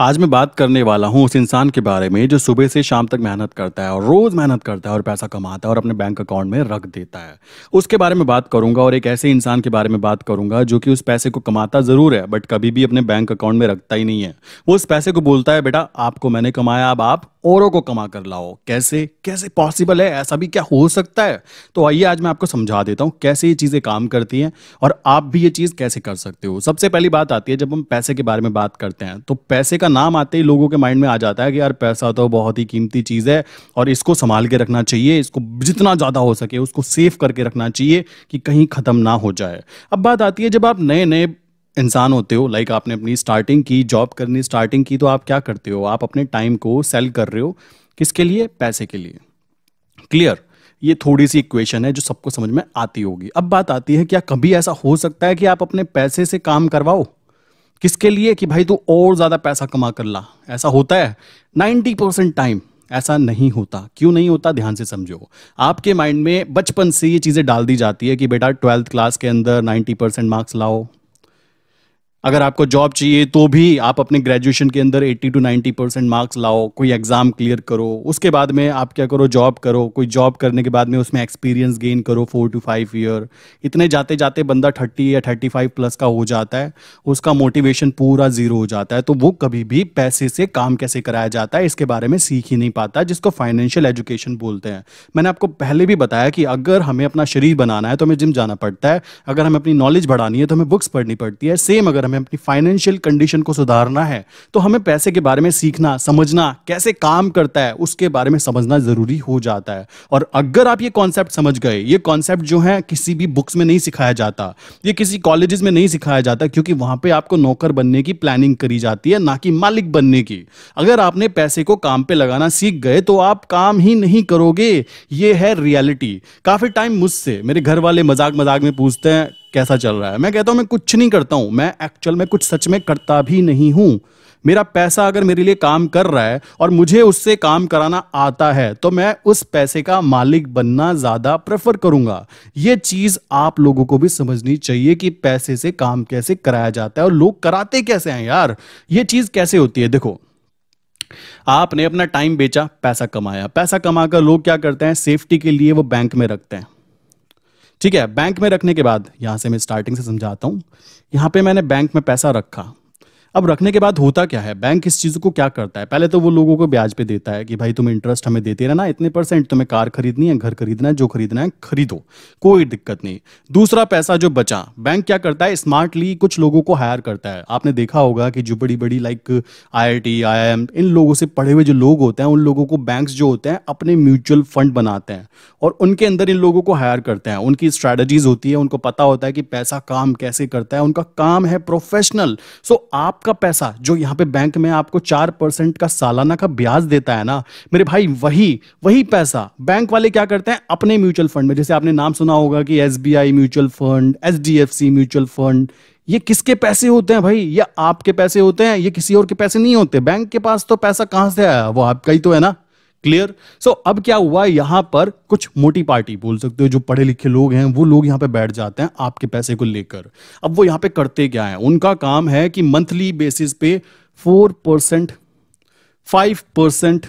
आज मैं बात करने वाला हूं उस इंसान के बारे में जो सुबह से शाम तक मेहनत करता है और रोज़ मेहनत करता है और पैसा कमाता है और अपने बैंक अकाउंट में रख देता है उसके बारे में बात करूंगा और एक ऐसे इंसान के बारे में बात करूंगा जो कि उस पैसे को कमाता ज़रूर है बट कभी भी अपने बैंक अकाउंट में रखता ही नहीं है वो उस पैसे को बोलता है बेटा आपको मैंने कमाया अब आप औरों को कमा कर लाओ कैसे कैसे पॉसिबल है ऐसा भी क्या हो सकता है तो आइए आज मैं आपको समझा देता हूँ कैसे ये चीज़ें काम करती हैं और आप भी ये चीज़ कैसे कर सकते हो सबसे पहली बात आती है जब हम पैसे के बारे में बात करते हैं तो पैसे का नाम आते ही लोगों के माइंड में आ जाता है कि यार पैसा तो बहुत ही कीमती चीज़ है और इसको संभाल के रखना चाहिए इसको जितना ज़्यादा हो सके उसको सेफ करके रखना चाहिए कि कहीं ख़त्म ना हो जाए अब बात आती है जब आप नए नए इंसान होते हो लाइक आपने अपनी स्टार्टिंग की जॉब करनी स्टार्टिंग की तो आप क्या करते हो आप अपने टाइम को सेल कर रहे हो किसके लिए पैसे के लिए क्लियर ये थोड़ी सी इक्वेशन है जो सबको समझ में आती होगी अब बात आती है क्या कभी ऐसा हो सकता है कि आप अपने पैसे से काम करवाओ किसके लिए कि भाई तू और ज़्यादा पैसा कमा कर ला ऐसा होता है नाइन्टी परसेंट टाइम ऐसा नहीं होता क्यों नहीं होता ध्यान से समझो आपके माइंड में बचपन से ये चीज़ें डाल दी जाती है कि बेटा ट्वेल्थ क्लास के अंदर 90 परसेंट मार्क्स लाओ अगर आपको जॉब चाहिए तो भी आप अपने ग्रेजुएशन के अंदर 80 टू 90 परसेंट मार्क्स लाओ कोई एग्ज़ाम क्लियर करो उसके बाद में आप क्या करो जॉब करो कोई जॉब करने के बाद में उसमें एक्सपीरियंस गेन करो फोर टू फाइव ईयर इतने जाते जाते बंदा थर्टी या थर्टी फाइव प्लस का हो जाता है उसका मोटिवेशन पूरा ज़ीरो हो जाता है तो वो कभी भी पैसे से काम कैसे कराया जाता है इसके बारे में सीख ही नहीं पाता जिसको फाइनेंशियल एजुकेशन बोलते हैं मैंने आपको पहले भी बताया कि अगर हमें अपना शरीर बनाना है तो हमें जिम जाना पड़ता है अगर हमें अपनी नॉलेज बढ़ानी है तो हमें बुक्स पढ़नी पड़ती है सेम अगर हमें हमें अपनी फाइनेंशियल कंडीशन को सुधारना है तो हमें पैसे के बारे में सीखना समझना कैसे काम करता है उसके बारे में समझना ज़रूरी हो जाता है और अगर आप ये कॉन्सेप्ट समझ गए ये कॉन्सेप्ट जो है किसी भी बुक्स में नहीं सिखाया जाता ये किसी कॉलेजेस में नहीं सिखाया जाता क्योंकि वहां पर आपको नौकर बनने की प्लानिंग करी जाती है ना कि मालिक बनने की अगर आपने पैसे को काम पे लगाना सीख गए तो आप काम ही नहीं करोगे ये है रियलिटी काफ़ी टाइम मुझसे मेरे घर वाले मजाक मजाक में पूछते हैं कैसा चल रहा है मैं कहता हूं मैं कुछ नहीं करता हूं मैं एक्चुअल में कुछ सच में करता भी नहीं हूं मेरा पैसा अगर मेरे लिए काम कर रहा है और मुझे उससे काम कराना आता है तो मैं उस पैसे का मालिक बनना ज़्यादा प्रेफर करूंगा ये चीज़ आप लोगों को भी समझनी चाहिए कि पैसे से काम कैसे कराया जाता है और लोग कराते कैसे हैं यार ये चीज़ कैसे होती है देखो आपने अपना टाइम बेचा पैसा कमाया पैसा कमाकर लोग क्या करते हैं सेफ्टी के लिए वो बैंक में रखते हैं ठीक है बैंक में रखने के बाद यहाँ से मैं स्टार्टिंग से समझाता हूँ यहाँ पे मैंने बैंक में पैसा रखा अब रखने के बाद होता क्या है बैंक इस चीज़ को क्या करता है पहले तो वो लोगों को ब्याज पे देता है कि भाई तुम इंटरेस्ट हमें देते रहना इतने परसेंट तुम्हें कार खरीदनी है घर खरीदना है जो खरीदना है खरीदो कोई दिक्कत नहीं दूसरा पैसा जो बचा बैंक क्या करता है स्मार्टली कुछ लोगों को हायर करता है आपने देखा होगा कि जो बड़ी बड़ी लाइक आई आई इन लोगों से पढ़े हुए जो लोग होते हैं उन लोगों को बैंक जो होते हैं अपने म्यूचुअल फंड बनाते हैं और उनके अंदर इन लोगों को हायर करते हैं उनकी स्ट्रैटेजीज होती है उनको पता होता है कि पैसा काम कैसे करता है उनका काम है प्रोफेशनल सो आप आपका पैसा जो यहाँ पे बैंक में आपको चार परसेंट का सालाना का ब्याज देता है ना मेरे भाई वही वही पैसा बैंक वाले क्या करते हैं अपने म्यूचुअल फंड में जैसे आपने नाम सुना होगा कि S mutual fund H mutual fund ये किसके पैसे होते हैं भाई ये आपके पैसे होते हैं ये किसी और के पैसे नहीं होते बैंक के पास तो पैसा कहाँ से आया वो आपका ही तो है ना क्लियर सो अब क्या हुआ यहां पर कुछ मोटी पार्टी बोल सकते हो जो पढ़े लिखे लोग हैं वो लोग यहां पे बैठ जाते हैं आपके पैसे को लेकर अब वो यहां पे करते क्या है उनका काम है कि मंथली बेसिस पे फोर परसेंट फाइव परसेंट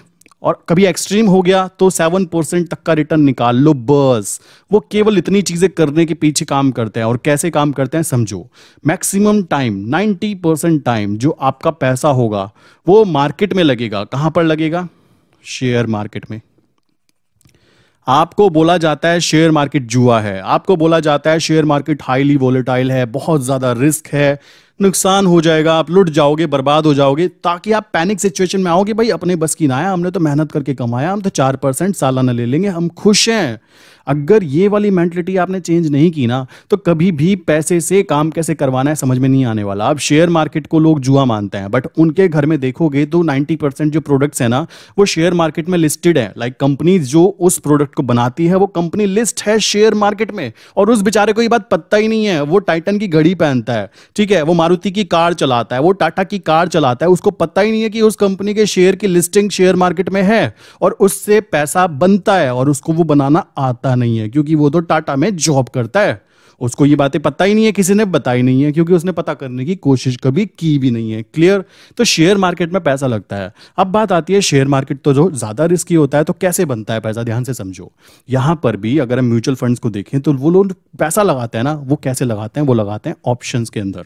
और कभी एक्सट्रीम हो गया तो सेवन परसेंट तक का रिटर्न निकाल लो बस वो केवल इतनी चीजें करने के पीछे काम करते हैं और कैसे काम करते हैं समझो maximum time ninety percent time जो आपका पैसा होगा वो मार्केट में लगेगा कहां पर लगेगा शेयर मार्केट में आपको बोला जाता है शेयर मार्केट जुआ है आपको बोला जाता है शेयर मार्केट हाईली वोलेटाइल है बहुत ज्यादा रिस्क है नुकसान हो जाएगा आप लुट जाओगे बर्बाद हो जाओगे ताकि आप पैनिक सिचुएशन में आओगे भाई अपने बस की ना है हमने तो मेहनत करके कमाया हम तो चार परसेंट सालाना ले लेंगे हम खुश हैं अगर ये वाली मेंटलिटी आपने चेंज नहीं की ना तो कभी भी पैसे से काम कैसे करवाना है समझ में नहीं आने वाला अब शेयर मार्केट को लोग जुआ मानते हैं बट उनके घर में देखोगे तो 90 परसेंट जो प्रोडक्ट्स है ना वो शेयर मार्केट में लिस्टेड है लाइक like जो उस प्रोडक्ट को बनाती है वो कंपनी लिस्ट है शेयर मार्केट में और उस बेचारे को ये बात पता ही नहीं है वो टाइटन की घड़ी पहनता है ठीक है वो मारुति की कार चलाता है वो टाटा की कार चलाता है उसको पता ही नहीं है कि उस कंपनी के शेयर की लिस्टिंग शेयर मार्केट में है और उससे पैसा बनता है और उसको वो बनाना आता पता नहीं है क्योंकि वो तो टाटा में जॉब करता है उसको ये बातें पता ही नहीं है किसी ने बताई नहीं है क्योंकि उसने पता करने की कोशिश कभी की भी नहीं है क्लियर तो शेयर मार्केट में पैसा लगता है अब बात आती है शेयर मार्केट तो जो ज़्यादा रिस्की होता है तो कैसे बनता है पैसा ध्यान से समझो यहां पर भी अगर हम म्यूचुअल फंड्स को देखें तो वो लोग पैसा लगाते हैं ना वो कैसे लगाते हैं वो लगाते हैं ऑप्शन के अंदर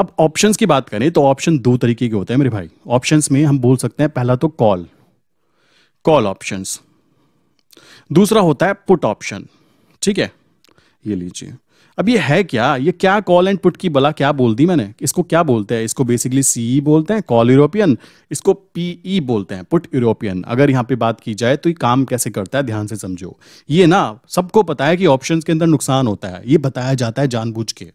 अब ऑप्शन की बात करें तो ऑप्शन दो तरीके के होते हैं मेरे भाई ऑप्शन में हम बोल सकते हैं पहला तो कॉल कॉल ऑप्शंस दूसरा होता है पुट ऑप्शन ठीक है ये लीजिए अब ये है क्या ये क्या कॉल एंड पुट की बला क्या बोल दी मैंने इसको क्या बोलते हैं इसको बेसिकली सीई बोलते हैं कॉल यूरोपियन इसको पीई e बोलते हैं पुट यूरोपियन अगर यहां पे बात की जाए तो ये काम कैसे करता है ध्यान से समझो ये ना सबको पता है कि ऑप्शन के अंदर नुकसान होता है ये बताया जाता है जानबूझ के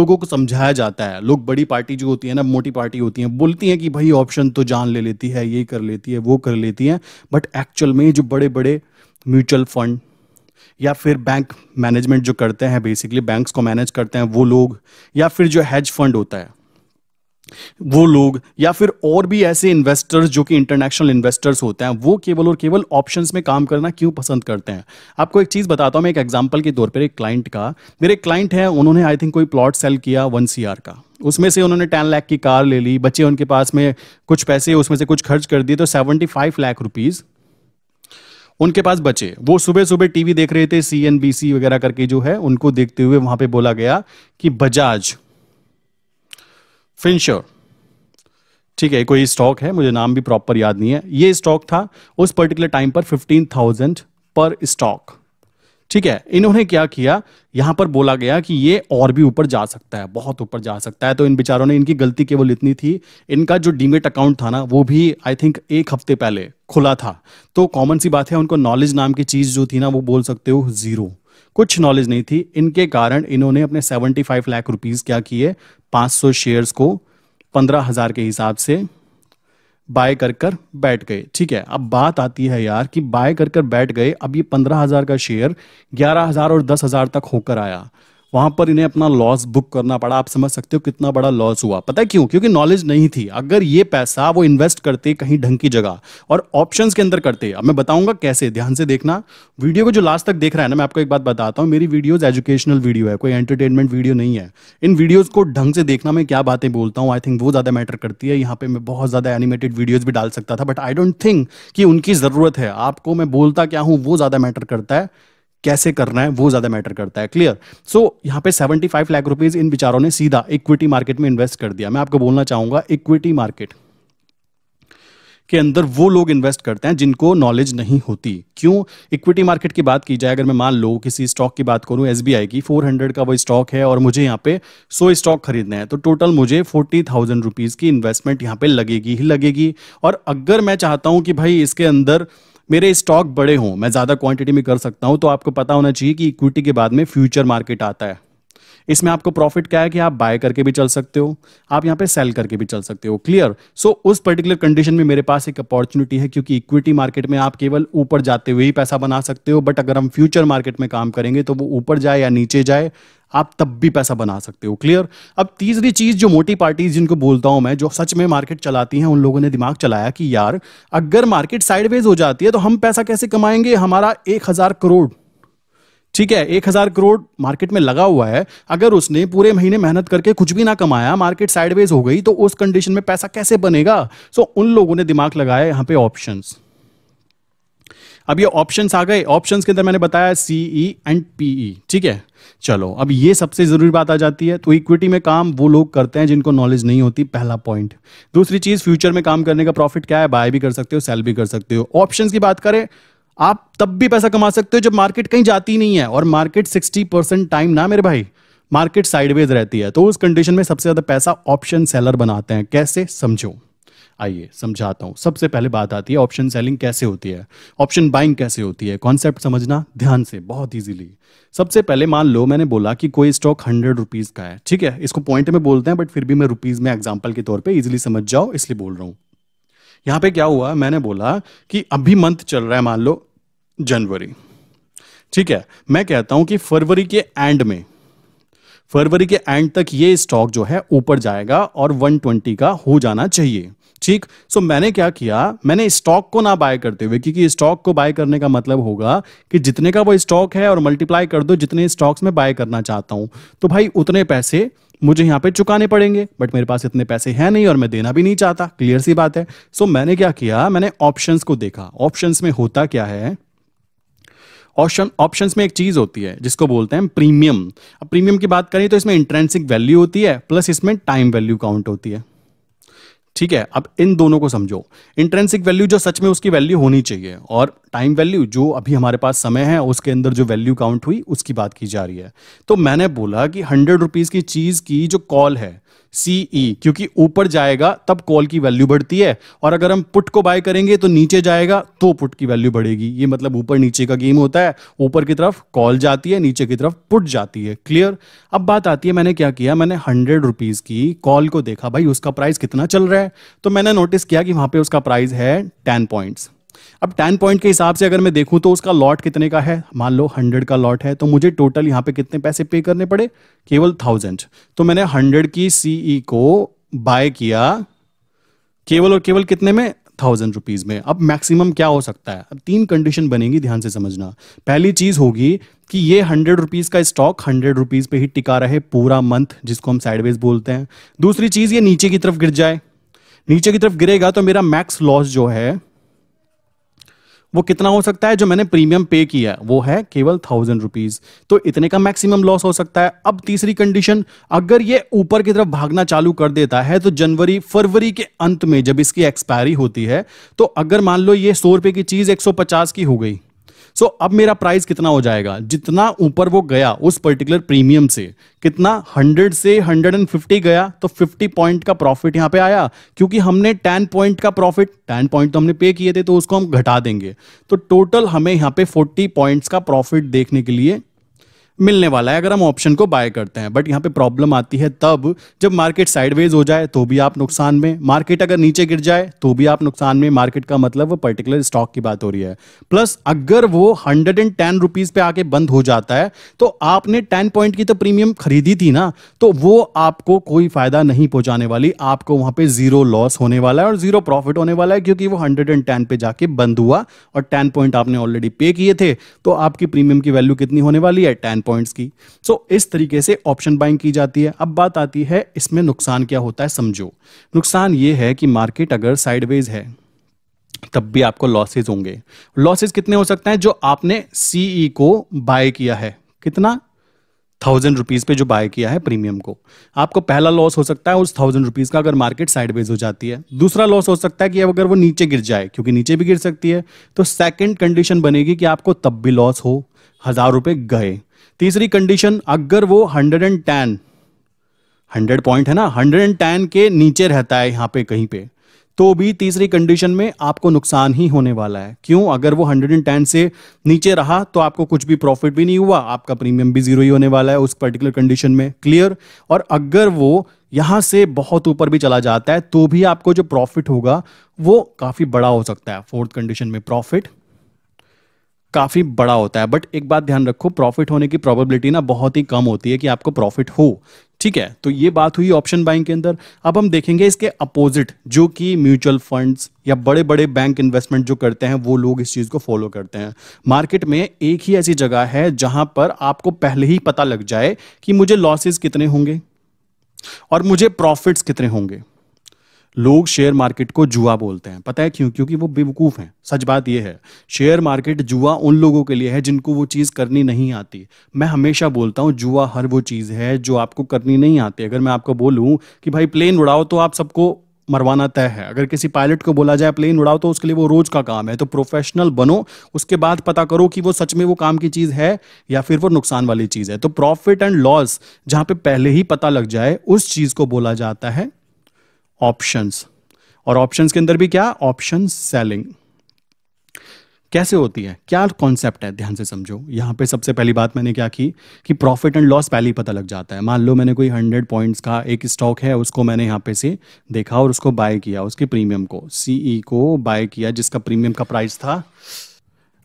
लोगों को समझाया जाता है लोग बड़ी पार्टी जो होती है ना मोटी पार्टी होती है बोलती है कि भाई ऑप्शन तो जान ले लेती है ये कर लेती है वो कर लेती है बट एक्चुअल में जो बड़े बड़े म्यूचुअल फंड या फिर बैंक मैनेजमेंट जो करते हैं बेसिकली बैंक्स को मैनेज करते हैं वो लोग या फिर जो हैज फंड होता है वो लोग या फिर और भी ऐसे इन्वेस्टर्स जो कि इंटरनेशनल इन्वेस्टर्स होते हैं वो केवल और केवल ऑप्शंस में काम करना क्यों पसंद करते हैं आपको एक चीज़ बताता हूँ मैं एक एग्जांपल के तौर पर एक क्लाइंट का मेरे क्लाइंट है उन्होंने आई थिंक कोई प्लॉट सेल किया वन सी का उसमें से उन्होंने टेन लाख की कार ले ली बच्चे उनके पास में कुछ पैसे उसमें से कुछ खर्च कर दिए तो सेवेंटी फाइव लाख रुपीज़ उनके पास बचे वो सुबह सुबह टीवी देख रहे थे सी वगैरह करके जो है उनको देखते हुए वहां पे बोला गया कि बजाज फिंश्योर ठीक है कोई स्टॉक है मुझे नाम भी प्रॉपर याद नहीं है ये स्टॉक था उस पर्टिकुलर टाइम पर फिफ्टीन थाउजेंड पर स्टॉक ठीक है इन्होंने क्या किया यहां पर बोला गया कि ये और भी ऊपर जा सकता है बहुत ऊपर जा सकता है तो इन बिचारों ने इनकी गलती केवल इतनी थी इनका जो डीमेट अकाउंट था ना वो भी आई थिंक एक हफ्ते पहले खुला था तो कॉमन सी बात है उनको नॉलेज नाम की चीज जो थी ना वो बोल सकते हो जीरो कुछ नॉलेज नहीं थी इनके कारण इन्होंने अपने सेवेंटी लाख रुपीज क्या किए पांच शेयर्स को पंद्रह हजार के हिसाब से बाय कर कर बैठ गए ठीक है अब बात आती है यार कि बाय कर कर बैठ गए अब ये पंद्रह हजार का शेयर ग्यारह हजार और दस हजार तक होकर आया वहां पर इन्हें अपना लॉस बुक करना पड़ा आप समझ सकते हो कितना बड़ा लॉस हुआ पता है क्यों क्योंकि नॉलेज नहीं थी अगर ये पैसा वो इन्वेस्ट करते कहीं ढंग की जगह और ऑप्शन के अंदर करते अब मैं बताऊंगा कैसे ध्यान से देखना वीडियो को जो लास्ट तक देख रहा है ना मैं आपको एक बात बताता हूँ मेरी वीडियोज एजुकेशनल वीडियो है कोई एंटरटेनमेंट वीडियो नहीं है इन वीडियोज को ढंग से देखना मैं क्या बातें बोलता हूँ आई थिंक वो ज्यादा मैटर करती है यहाँ पे मैं बहुत ज्यादा एनिमेटेड वीडियोज भी डाल सकता था बट आई डोंट थिंक कि उनकी जरूरत है आपको मैं बोलता क्या हूँ वो ज्यादा मैटर करता है कैसे करना है वो ज्यादा मैटर करता है क्लियर सो so, यहाँ पे 75 लाख रुपीज इन बिचारों ने सीधा इक्विटी मार्केट में इन्वेस्ट कर दिया मैं आपको बोलना चाहूंगा इक्विटी मार्केट के अंदर वो लोग इन्वेस्ट करते हैं जिनको नॉलेज नहीं होती क्यों इक्विटी मार्केट की बात की जाए अगर मैं मान लो किसी स्टॉक की बात करूं एसबीआई की 400 का वो स्टॉक है और मुझे यहाँ पे 100 स्टॉक खरीदना है तो टोटल मुझे फोर्टी थाउजेंड रुपीज़ की इन्वेस्टमेंट यहाँ पे लगेगी ही लगेगी और अगर मैं चाहता हूं कि भाई इसके अंदर मेरे स्टॉक बड़े हों मैं ज़्यादा क्वांटिटी में कर सकता हूं तो आपको पता होना चाहिए कि इक्विटी के बाद में फ्यूचर मार्केट आता है इसमें आपको प्रॉफिट क्या है कि आप बाय करके भी चल सकते हो आप यहाँ पे सेल करके भी चल सकते हो क्लियर सो so, उस पर्टिकुलर कंडीशन में मेरे पास एक अपॉर्चुनिटी है क्योंकि इक्विटी मार्केट में आप केवल ऊपर जाते हुए ही पैसा बना सकते हो बट अगर हम फ्यूचर मार्केट में काम करेंगे तो वो ऊपर जाए या नीचे जाए आप तब भी पैसा बना सकते हो क्लियर अब तीसरी चीज जो मोटी पार्टीज जिनको बोलता हूं मैं जो सच में मार्केट चलाती हैं उन लोगों ने दिमाग चलाया कि यार अगर मार्केट साइडवेज हो जाती है तो हम पैसा कैसे कमाएंगे हमारा एक हजार करोड़ ठीक है एक हजार करोड़ मार्केट में लगा हुआ है अगर उसने पूरे महीने मेहनत करके कुछ भी ना कमाया मार्केट साइडवेज हो गई तो उस कंडीशन में पैसा कैसे बनेगा सो उन लोगों ने दिमाग लगाया यहां पे ऑप्शन अब ये ऑप्शन आ गए ऑप्शन के अंदर मैंने बताया सीई एंड पीई ठीक है चलो अब ये सबसे जरूरी बात आ जाती है तो इक्विटी में काम वो लोग करते हैं जिनको नॉलेज नहीं होती पहला पॉइंट दूसरी चीज फ्यूचर में काम करने का प्रॉफिट क्या है बाय भी कर सकते हो सेल भी कर सकते हो ऑप्शन की बात करें आप तब भी पैसा कमा सकते हो जब मार्केट कहीं जाती नहीं है और मार्केट 60 परसेंट टाइम ना मेरे भाई मार्केट साइडवेज रहती है तो उस कंडीशन में सबसे ज्यादा पैसा ऑप्शन सेलर बनाते हैं कैसे समझो आइए समझाता हूं सबसे पहले बात आती है ऑप्शन सेलिंग कैसे होती है ऑप्शन बाइंग कैसे होती है कॉन्सेप्ट समझना ध्यान से बहुत इजीली सबसे पहले मान लो मैंने बोला कि कोई स्टॉक हंड्रेड रुपीज़ का है ठीक है इसको पॉइंट में बोलते हैं बट फिर भी मैं रुपीज़ में एग्जाम्पल के तौर पर इजिली समझ जाओ इसलिए बोल रहा हूं यहाँ पे क्या हुआ मैंने बोला कि अभी मंथ चल रहा है मान लो जनवरी ठीक है मैं कहता हूं कि फरवरी के एंड में फरवरी के एंड तक ये स्टॉक जो है ऊपर जाएगा और 120 का हो जाना चाहिए ठीक सो so, मैंने क्या किया मैंने स्टॉक को ना बाय करते हुए क्योंकि स्टॉक को बाय करने का मतलब होगा कि जितने का वो स्टॉक है और मल्टीप्लाई कर दो जितने स्टॉक्स में बाय करना चाहता हूं तो भाई उतने पैसे मुझे यहाँ पे चुकाने पड़ेंगे बट मेरे पास इतने पैसे हैं नहीं और मैं देना भी नहीं चाहता क्लियर सी बात है सो so, मैंने क्या किया मैंने ऑप्शन को देखा ऑप्शन में होता क्या है ऑप्शन ऑप्शन में एक चीज होती है जिसको बोलते हैं प्रीमियम अब प्रीमियम की बात करें तो इसमें इंट्रेंसिक वैल्यू होती है प्लस इसमें टाइम वैल्यू काउंट होती है ठीक है अब इन दोनों को समझो इंट्रेंसिक वैल्यू जो सच में उसकी वैल्यू होनी चाहिए और टाइम वैल्यू जो अभी हमारे पास समय है उसके अंदर जो वैल्यू काउंट हुई उसकी बात की जा रही है तो मैंने बोला कि हंड्रेड रुपीज़ की चीज़ की जो कॉल है सी ई e, क्योंकि ऊपर जाएगा तब कॉल की वैल्यू बढ़ती है और अगर हम पुट को बाय करेंगे तो नीचे जाएगा तो पुट की वैल्यू बढ़ेगी ये मतलब ऊपर नीचे का गेम होता है ऊपर की तरफ कॉल जाती है नीचे की तरफ पुट जाती है क्लियर अब बात आती है मैंने क्या किया मैंने हंड्रेड रुपीज की कॉल को देखा भाई उसका प्राइस कितना चल रहा है तो मैंने नोटिस किया कि वहां पर उसका प्राइस है टेन पॉइंट्स अब टेन पॉइंट के हिसाब से अगर मैं देखूं तो उसका लॉट कितने का है मान लो हंड्रेड का लॉट है तो मुझे टोटल यहां पे कितने पैसे पे करने पड़े केवल थाउजेंड तो मैंने हंड्रेड की सीई e को बाय किया केवल और केवल कितने में थाउजेंड रुपीज़ में अब मैक्सिमम क्या हो सकता है अब तीन कंडीशन बनेगी ध्यान से समझना पहली चीज़ होगी कि ये हंड्रेड रुपीज़ का स्टॉक हंड्रेड रुपीज़ पे ही टिका रहे पूरा मंथ जिसको हम साइडवेज बोलते हैं दूसरी चीज़ ये नीचे की तरफ गिर जाए नीचे की तरफ गिरेगा तो मेरा मैक्स लॉस जो है वो कितना हो सकता है जो मैंने प्रीमियम पे किया वो है केवल थाउजेंड रुपीज तो इतने का मैक्सिमम लॉस हो सकता है अब तीसरी कंडीशन अगर ये ऊपर की तरफ भागना चालू कर देता है तो जनवरी फरवरी के अंत में जब इसकी एक्सपायरी होती है तो अगर मान लो ये सौ रुपए की चीज एक की हो गई सो so, अब मेरा प्राइस कितना हो जाएगा जितना ऊपर वो गया उस पर्टिकुलर प्रीमियम से कितना 100 से 150 गया तो 50 पॉइंट का प्रॉफिट यहां पे आया क्योंकि हमने 10 पॉइंट का प्रॉफिट 10 पॉइंट तो हमने पे किए थे तो उसको हम घटा देंगे तो टोटल हमें यहां पे 40 पॉइंट्स का प्रॉफिट देखने के लिए मिलने वाला है अगर हम ऑप्शन को बाय करते हैं बट यहाँ पे प्रॉब्लम आती है तब जब मार्केट साइडवेज हो जाए तो भी आप नुकसान में मार्केट अगर नीचे गिर जाए तो भी आप नुकसान में मार्केट का मतलब वो पर्टिकुलर स्टॉक की बात हो रही है प्लस अगर वो हंड्रेड एंड टेन रुपीज पे आके बंद हो जाता है तो आपने टेन पॉइंट की तो प्रीमियम खरीदी थी ना तो वो आपको कोई फायदा नहीं पहुंचाने वाली आपको वहां पे जीरो लॉस होने वाला है और जीरो प्रॉफिट होने वाला है क्योंकि वो हंड्रेड एंड टेन पे जाके बंद हुआ और टेन पॉइंट आपने ऑलरेडी पे किए थे तो आपकी प्रीमियम की वैल्यू कितनी होने वाली है टेन पॉइंट्स की सो so, इस तरीके से ऑप्शन बाइंग की जाती है अब बात आती है इसमें नुकसान क्या होता है समझो नुकसान ये है कि मार्केट अगर साइडवेज है तब भी आपको लॉसेज होंगे लॉसेज कितने हो सकते हैं जो आपने सीई e को बाय किया है कितना थाउजेंड रुपीज़ पे जो बाय किया है प्रीमियम को आपको पहला लॉस हो सकता है उस थाउजेंड रुपीज़ का अगर मार्केट साइडवेज हो जाती है दूसरा लॉस हो सकता है कि अगर वो नीचे गिर जाए क्योंकि नीचे भी गिर सकती है तो सेकंड कंडीशन बनेगी कि आपको तब भी लॉस हो हज़ार रुपए गए तीसरी कंडीशन अगर वो hundred and ten hundred point है ना हंड्रेड एंड टेन के नीचे रहता है यहां पे कहीं पे तो भी तीसरी कंडीशन में आपको नुकसान ही होने वाला है क्यों अगर वो 110 से नीचे रहा तो आपको कुछ भी प्रॉफिट भी नहीं हुआ आपका प्रीमियम भी जीरो ही होने वाला है उस पर्टिकुलर कंडीशन में क्लियर और अगर वो यहां से बहुत ऊपर भी चला जाता है तो भी आपको जो प्रॉफिट होगा वो काफ़ी बड़ा हो सकता है फोर्थ कंडीशन में प्रॉफिट काफ़ी बड़ा होता है बट एक बात ध्यान रखो प्रॉफिट होने की प्रोबेबिलिटी ना बहुत ही कम होती है कि आपको प्रॉफिट हो ठीक है तो ये बात हुई ऑप्शन बाइंग के अंदर अब हम देखेंगे इसके अपोजिट जो कि म्यूचुअल फंड्स या बड़े बड़े बैंक इन्वेस्टमेंट जो करते हैं वो लोग इस चीज़ को फॉलो करते हैं मार्केट में एक ही ऐसी जगह है जहां पर आपको पहले ही पता लग जाए कि मुझे लॉसेज कितने होंगे और मुझे प्रॉफिट्स कितने होंगे लोग शेयर मार्केट को जुआ बोलते हैं पता है क्यों क्योंकि वो बेवकूफ़ हैं सच बात यह है शेयर मार्केट जुआ उन लोगों के लिए है जिनको वो चीज़ करनी नहीं आती मैं हमेशा बोलता हूँ जुआ हर वो चीज़ है जो आपको करनी नहीं आती अगर मैं आपको बोलूँ कि भाई प्लेन उड़ाओ तो आप सबको मरवाना तय है अगर किसी पायलट को बोला जाए प्लेन उड़ाओ तो उसके लिए वो रोज का काम है तो प्रोफेशनल बनो उसके बाद पता करो कि वो सच में वो काम की चीज़ है या फिर वो नुकसान वाली चीज़ है तो प्रॉफिट एंड लॉस जहाँ पे पहले ही पता लग जाए उस चीज़ को बोला जाता है ऑप्शंस और ऑप्शंस के अंदर भी क्या ऑप्शन सेलिंग कैसे होती है क्या कॉन्सेप्ट है ध्यान से समझो यहाँ पे सबसे पहली बात मैंने क्या की कि प्रॉफिट एंड लॉस पहले ही पता लग जाता है मान लो मैंने कोई हंड्रेड पॉइंट्स का एक स्टॉक है उसको मैंने यहाँ पे से देखा और उसको बाय किया उसके प्रीमियम को सीई e को बाय किया जिसका प्रीमियम का प्राइस था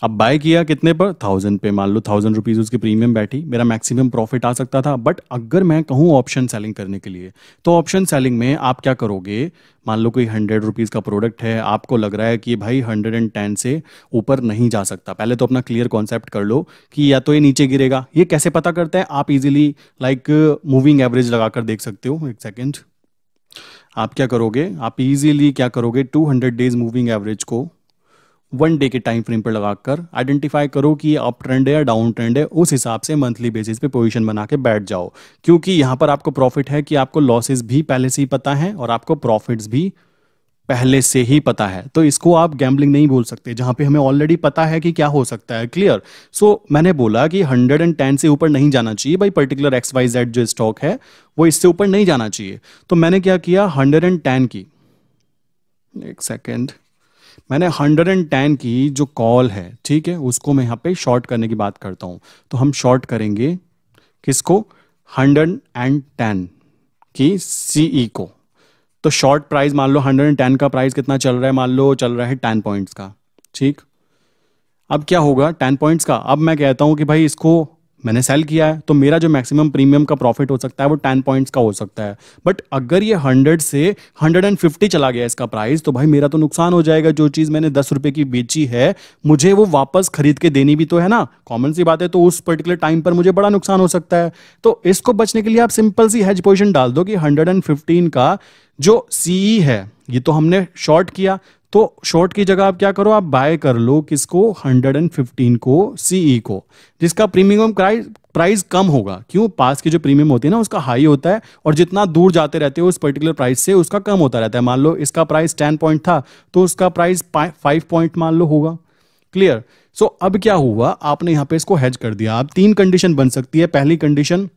अब बाय किया कितने पर थाउजेंड पे मान लो थाउजेंड रुपीज़ उसकी प्रीमियम बैठी मेरा मैक्सिमम प्रॉफिट आ सकता था बट अगर मैं कहूँ ऑप्शन सेलिंग करने के लिए तो ऑप्शन सेलिंग में आप क्या करोगे मान लो कोई हंड्रेड रुपीज़ का प्रोडक्ट है आपको लग रहा है कि भाई हंड्रेड एंड टेन से ऊपर नहीं जा सकता पहले तो अपना क्लियर कॉन्सेप्ट कर लो कि या तो ये नीचे गिरेगा ये कैसे पता करते हैं आप इजिली लाइक मूविंग एवरेज लगा कर देख सकते हो एक सेकेंड आप क्या करोगे आप इजीली क्या करोगे 200 डेज मूविंग एवरेज को वन डे के टाइम फ्रेम पर लगाकर आइडेंटिफाई करो कि अप ट्रेंड है या डाउन ट्रेंड है उस हिसाब से मंथली बेसिस पे पोजीशन बना के बैठ जाओ क्योंकि यहां पर आपको प्रॉफिट है कि आपको लॉसेस भी पहले से ही पता है और आपको प्रॉफिट्स भी पहले से ही पता है तो इसको आप गैम्बलिंग नहीं बोल सकते जहां पे हमें ऑलरेडी पता है कि क्या हो सकता है क्लियर सो so, मैंने बोला कि 110 से ऊपर नहीं जाना चाहिए भाई पर्टिकुलर एक्स वाई जेड जो स्टॉक है वो इससे ऊपर नहीं जाना चाहिए तो मैंने क्या किया 110 की एक सेकेंड मैंने 110 की जो कॉल है ठीक है उसको मैं यहाँ पे शॉर्ट करने की बात करता हूँ तो हम शॉर्ट करेंगे किसको 110 की सी e को तो शॉर्ट प्राइस मान लो 110 का प्राइस कितना चल रहा है मान लो चल रहा है 10 पॉइंट्स का ठीक अब क्या होगा 10 पॉइंट्स का अब मैं कहता हूँ कि भाई इसको मैंने सेल किया है तो मेरा जो मैक्सिमम प्रीमियम का प्रॉफिट हो सकता है वो टेन पॉइंट्स का हो सकता है बट अगर ये हंड्रेड से हंड्रेड एंड फिफ्टी चला गया इसका प्राइस तो भाई मेरा तो नुकसान हो जाएगा जो चीज़ मैंने दस रुपये की बेची है मुझे वो वापस खरीद के देनी भी तो है ना कॉमन सी बात है तो उस पर्टिकुलर टाइम पर मुझे बड़ा नुकसान हो सकता है तो इसको बचने के लिए आप सिंपल सी हेज पोजिशन डाल दो कि हंड्रेड एंड फिफ्टीन का जो सीई e है ये तो हमने शॉर्ट किया तो शॉर्ट की जगह आप क्या करो आप बाय कर लो किसको 115 को सीई e को जिसका प्रीमियम प्राइस कम होगा क्यों पास की जो प्रीमियम होती है ना उसका हाई होता है और जितना दूर जाते रहते हो उस पर्टिकुलर प्राइस से उसका कम होता रहता है मान लो इसका प्राइस 10 पॉइंट था तो उसका प्राइस 5 पॉइंट मान लो होगा क्लियर सो so, अब क्या हुआ आपने यहां पे इसको हैज कर दिया आप तीन कंडीशन बन सकती है पहली कंडीशन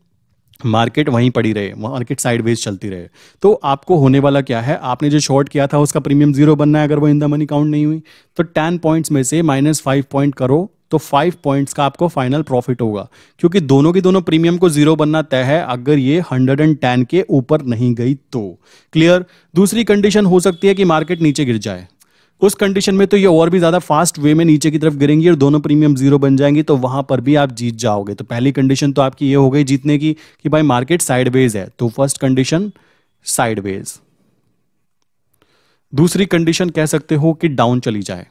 मार्केट वहीं पड़ी रहे मार्केट साइडवेज चलती रहे तो आपको होने वाला क्या है आपने जो शॉर्ट किया था उसका प्रीमियम जीरो बनना है अगर वो इन द मनी काउंट नहीं हुई तो टेन पॉइंट्स में से माइनस फाइव पॉइंट करो तो फाइव पॉइंट्स का आपको फाइनल प्रॉफिट होगा क्योंकि दोनों की दोनों प्रीमियम को जीरो बनना तय है अगर ये हंड्रेड एंड टेन के ऊपर नहीं गई तो क्लियर दूसरी कंडीशन हो सकती है कि मार्केट नीचे गिर जाए उस कंडीशन में तो ये और भी ज्यादा फास्ट वे में नीचे की तरफ गिरेंगी और दोनों प्रीमियम जीरो बन जाएंगे तो वहां पर भी आप जीत जाओगे तो पहली कंडीशन तो आपकी ये हो गई जीतने की कि भाई मार्केट साइडवेज है तो फर्स्ट कंडीशन साइडवेज दूसरी कंडीशन कह सकते हो कि डाउन चली जाए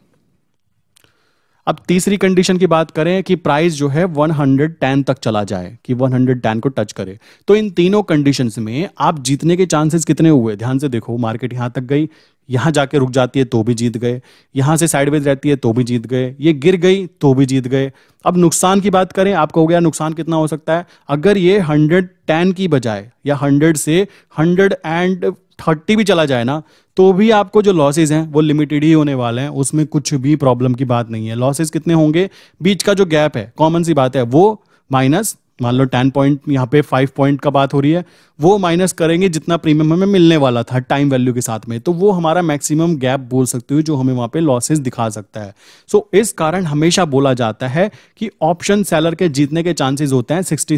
अब तीसरी कंडीशन की बात करें कि प्राइस जो है 110 तक चला जाए कि 110 को टच करे तो इन तीनों कंडीशंस में आप जीतने के चांसेस कितने हुए ध्यान से देखो मार्केट यहां तक गई यहां जाके रुक जाती है तो भी जीत गए यहां से साइडवेज रहती है तो भी जीत गए ये गिर गई तो भी जीत गए अब नुकसान की बात करें आपको हो गया नुकसान कितना हो सकता है अगर ये टेन की बजाय या हंड्रेड से हंड्रेड एंड थर्टी भी चला जाए ना तो भी आपको जो लॉसेज हैं वो लिमिटेड ही होने वाले हैं उसमें कुछ भी प्रॉब्लम की बात नहीं है लॉसेज कितने होंगे बीच का जो गैप है कॉमन सी बात है वो माइनस मान लो टेन पॉइंट यहाँ पे फाइव पॉइंट का बात हो रही है वो माइनस करेंगे जितना प्रीमियम हमें मिलने वाला था टाइम वैल्यू के साथ में तो वो हमारा मैक्सिमम गैप बोल सकते हो जो हमें वहाँ पे लॉसेस दिखा सकता है सो so, इस कारण हमेशा बोला जाता है कि ऑप्शन सेलर के जीतने के चांसेस होते हैं सिक्सटी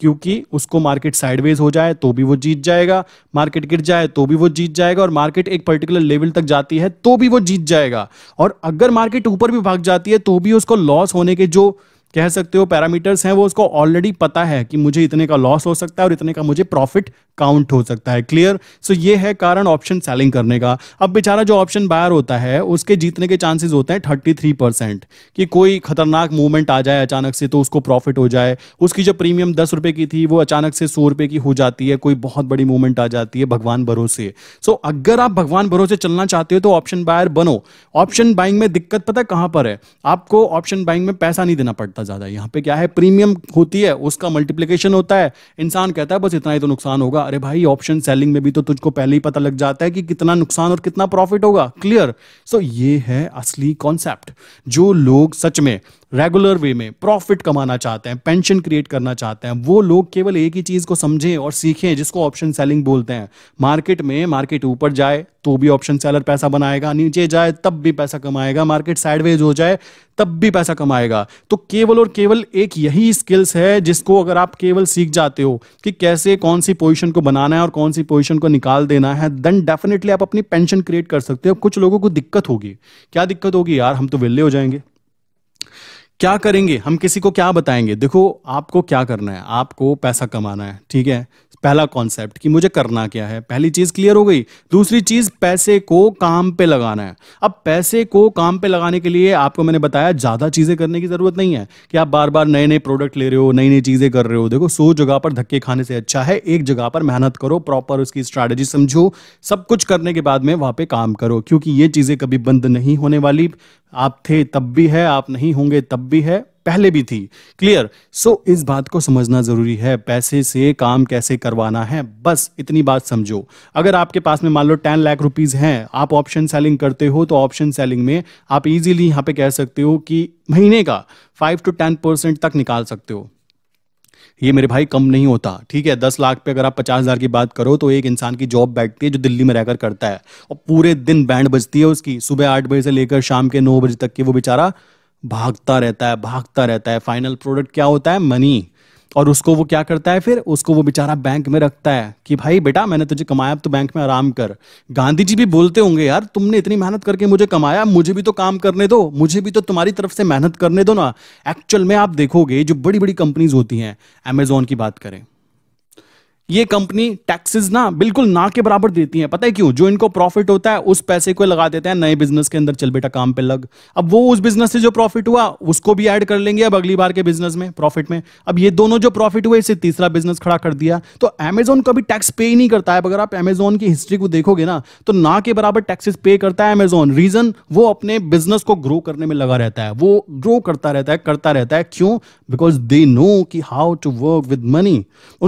क्योंकि उसको मार्केट साइडवेज हो जाए तो भी वो जीत जाएगा मार्केट गिर जाए तो भी वो जीत जाएगा और मार्केट एक पर्टिकुलर लेवल तक जाती है तो भी वो जीत जाएगा और अगर मार्केट ऊपर भी भाग जाती है तो भी उसको लॉस होने के जो कह सकते हो पैरामीटर्स हैं वो उसको ऑलरेडी पता है कि मुझे इतने का लॉस हो सकता है और इतने का मुझे प्रॉफिट काउंट हो सकता है क्लियर सो so ये है कारण ऑप्शन सेलिंग करने का अब बेचारा जो ऑप्शन बायर होता है उसके जीतने के चांसेस होते हैं थर्टी थ्री परसेंट कि कोई खतरनाक मूवमेंट आ जाए अचानक से तो उसको प्रॉफिट हो जाए उसकी जो प्रीमियम दस रुपए की थी वो अचानक से सौ रुपए की हो जाती है कोई बहुत बड़ी मूवमेंट आ जाती है भगवान भरोसे सो so, अगर आप भगवान भरोसे चलना चाहते हो तो ऑप्शन बायर बनो ऑप्शन बाइंग में दिक्कत पता कहां पर है आपको ऑप्शन बाइंग में पैसा नहीं देना पड़ता लगता ज़्यादा यहाँ पे क्या है प्रीमियम होती है उसका मल्टीप्लिकेशन होता है इंसान कहता है बस इतना ही तो नुकसान होगा अरे भाई ऑप्शन सेलिंग में भी तो तुझको पहले ही पता लग जाता है कि कितना नुकसान और कितना प्रॉफिट होगा क्लियर सो so, ये है असली कॉन्सेप्ट जो लोग सच में रेगुलर वे में प्रॉफिट कमाना चाहते हैं पेंशन क्रिएट करना चाहते हैं वो लोग केवल एक ही चीज़ को समझें और सीखें जिसको ऑप्शन सेलिंग बोलते हैं मार्केट में मार्केट ऊपर जाए तो भी ऑप्शन सेलर पैसा बनाएगा नीचे जाए तब भी पैसा कमाएगा मार्केट साइडवेज हो जाए तब भी पैसा कमाएगा तो केवल और केवल एक यही स्किल्स है जिसको अगर आप केवल सीख जाते हो कि कैसे कौन सी पोजीशन को बनाना है और कौन सी पोजीशन को निकाल देना है देन डेफिनेटली आप अपनी पेंशन क्रिएट कर सकते हो कुछ लोगों को दिक्कत होगी क्या दिक्कत होगी यार हम तो वेल्ले हो जाएंगे क्या करेंगे हम किसी को क्या बताएंगे देखो आपको क्या करना है आपको पैसा कमाना है ठीक है पहला कॉन्सेप्ट कि मुझे करना क्या है पहली चीज क्लियर हो गई दूसरी चीज पैसे को काम पे लगाना है अब पैसे को काम पे लगाने के लिए आपको मैंने बताया ज्यादा चीजें करने की जरूरत नहीं है कि आप बार बार नए नए प्रोडक्ट ले रहे हो नई नई चीजें कर रहे हो देखो सो जगह पर धक्के खाने से अच्छा है एक जगह पर मेहनत करो प्रॉपर उसकी स्ट्रैटेजी समझो सब कुछ करने के बाद में वहां पे काम करो क्योंकि ये चीजें कभी बंद नहीं होने वाली आप थे तब भी है आप नहीं होंगे तब भी है पहले भी थी क्लियर सो so, इस बात को समझना जरूरी है पैसे से काम कैसे करवाना है बस इतनी बात समझो अगर आपके पास में मान लो टेन लाख रुपीज हैं आप ऑप्शन सेलिंग करते हो तो ऑप्शन सेलिंग में आप इजीली यहां पे कह सकते हो कि महीने का फाइव टू टेन परसेंट तक निकाल सकते हो ये मेरे भाई कम नहीं होता ठीक है दस लाख पे अगर आप पचास हज़ार की बात करो तो एक इंसान की जॉब बैठती है जो दिल्ली में रहकर करता है और पूरे दिन बैंड बजती है उसकी सुबह आठ बजे से लेकर शाम के नौ बजे तक की वो बेचारा भागता रहता है भागता रहता है फाइनल प्रोडक्ट क्या होता है मनी और उसको वो क्या करता है फिर उसको वो बेचारा बैंक में रखता है कि भाई बेटा मैंने तुझे कमाया अब तो बैंक में आराम कर गांधी जी भी बोलते होंगे यार तुमने इतनी मेहनत करके मुझे कमाया मुझे भी तो काम करने दो मुझे भी तो तुम्हारी तरफ से मेहनत करने दो ना एक्चुअल में आप देखोगे जो बड़ी बड़ी कंपनीज होती हैं अमेजोन की बात करें ये कंपनी टैक्सेस ना बिल्कुल ना के बराबर देती है पता है क्यों जो इनको प्रॉफिट होता है उस पैसे को लगा देते हैं नए बिजनेस के अंदर चल बेटा काम पे लग अब वो उस बिजनेस से जो प्रॉफिट हुआ उसको भी ऐड कर लेंगे अब अगली बार के बिजनेस में प्रॉफिट में अब ये दोनों जो प्रॉफिट हुए इसे तीसरा बिजनेस खड़ा कर दिया तो अमेजोन कभी टैक्स पे ही नहीं करता है अगर आप अमेजोन की हिस्ट्री को देखोगे ना तो ना के बराबर टैक्सेस पे करता है अमेजोन रीजन वो अपने बिजनेस को ग्रो करने में लगा रहता है वो ग्रो करता रहता है करता रहता है क्यों बिकॉज दे नो कि how to work with money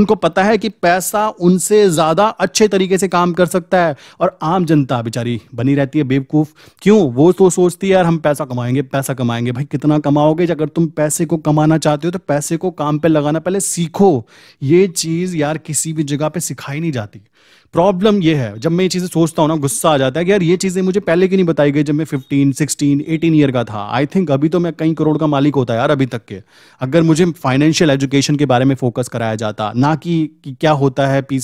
उनको पता है कि पैसा उनसे ज्यादा अच्छे तरीके से काम कर सकता है और आम जनता बेचारी बनी रहती है बेवकूफ क्यों वो तो सोचती है यार हम पैसा कमाएंगे पैसा कमाएंगे भाई कितना कमाओगे अगर तुम पैसे को कमाना चाहते हो तो पैसे को काम पे लगाना पहले सीखो ये चीज यार किसी भी जगह पे सिखाई नहीं जाती प्रॉब्लम ये है जब मैं ये चीज़ें सोचता हूँ ना गुस्सा आ जाता है कि यार ये चीज़ें मुझे पहले की नहीं बताई गई जब मैं फिफ्टीन सिक्सटीन एटीन ईयर का था आई थिंक अभी तो मैं कई करोड़ का मालिक होता यार अभी तक के अगर मुझे फाइनेंशियल एजुकेशन के बारे में फोकस कराया जाता ना कि, कि क्या होता है पी